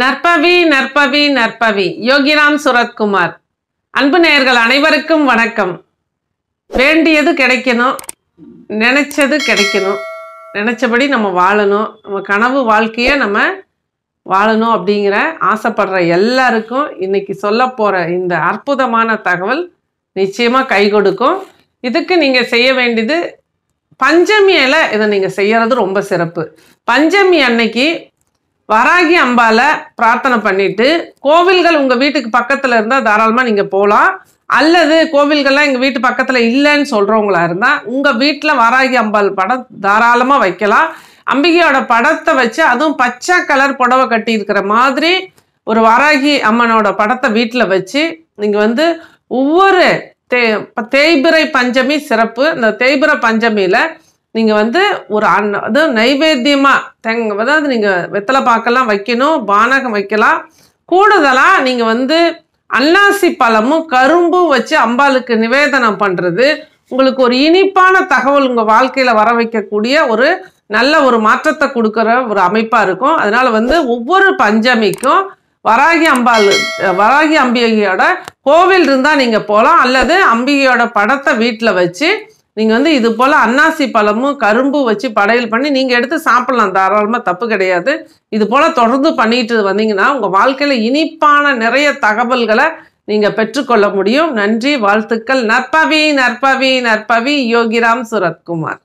நற்பவி நற்பவி நற்பவி யோகிராம் சுரத்குமார் அன்பு நேயர்கள் அனைவருக்கும் வணக்கம் வேண்டியது கிடைக்கணும் நினைச்சது கிடைக்கணும் நினச்சபடி நம்ம வாழணும் நம்ம கனவு வாழ்க்கையை நம்ம வாழணும் அப்படிங்கிற ஆசைப்படுற எல்லாருக்கும் இன்னைக்கு சொல்ல போற இந்த அற்புதமான தகவல் நிச்சயமாக கை கொடுக்கும் இதுக்கு நீங்கள் செய்ய வேண்டியது பஞ்சமியில இதை நீங்கள் செய்கிறது ரொம்ப சிறப்பு பஞ்சமி அன்னைக்கு வராகி அம்பால பிரார்த்தனை பண்ணிட்டு கோவில்கள் உங்கள் வீட்டுக்கு பக்கத்தில் இருந்தால் தாராளமாக நீங்கள் போகலாம் அல்லது கோவில்கள்லாம் எங்கள் வீட்டு பக்கத்தில் இல்லைன்னு சொல்கிறவங்களா இருந்தால் உங்கள் வீட்டில் வராகி அம்பாள் படம் தாராளமாக வைக்கலாம் அம்பிகையோட படத்தை வச்சு அதுவும் பச்சை கலர் புடவை கட்டியிருக்கிற மாதிரி ஒரு வராகி அம்மனோட படத்தை வீட்டில் வச்சு நீங்கள் வந்து ஒவ்வொரு தே தேய்பிரை பஞ்சமி சிறப்பு இந்த தேய்பிரை பஞ்சமியில் நீங்கள் வந்து ஒரு அன் அது நைவேத்தியமாக தேங்க அதாவது நீங்கள் வெத்தலை பாக்கெல்லாம் வைக்கணும் பானகம் வைக்கலாம் கூடுதலாக நீங்கள் வந்து அன்னாசி பழமும் கரும்பும் வச்சு அம்பாளுக்கு நிவேதனம் பண்ணுறது உங்களுக்கு ஒரு இனிப்பான தகவல் உங்கள் வாழ்க்கையில் வர வைக்கக்கூடிய ஒரு நல்ல ஒரு மாற்றத்தை கொடுக்குற ஒரு அமைப்பாக இருக்கும் அதனால் வந்து ஒவ்வொரு பஞ்சமிக்கும் வராகி அம்பாள் வராகி அம்பிகையோட கோவில் இருந்தால் நீங்கள் போகலாம் அல்லது அம்பிகையோட படத்தை வீட்டில் வச்சு நீங்கள் வந்து இது போல் அன்னாசி பழமும் கரும்பு வச்சு படையல் பண்ணி நீங்கள் எடுத்து சாப்பிட்லாம் தாராளமாக தப்பு கிடையாது இது போல் தொடர்ந்து பண்ணிட்டு வந்தீங்கன்னா உங்கள் வாழ்க்கையில் இனிப்பான நிறைய தகவல்களை நீங்கள் பெற்றுக்கொள்ள முடியும் நன்றி வாழ்த்துக்கள் நற்பவி நற்பவி நற்பவி யோகிராம் சுரத்குமார்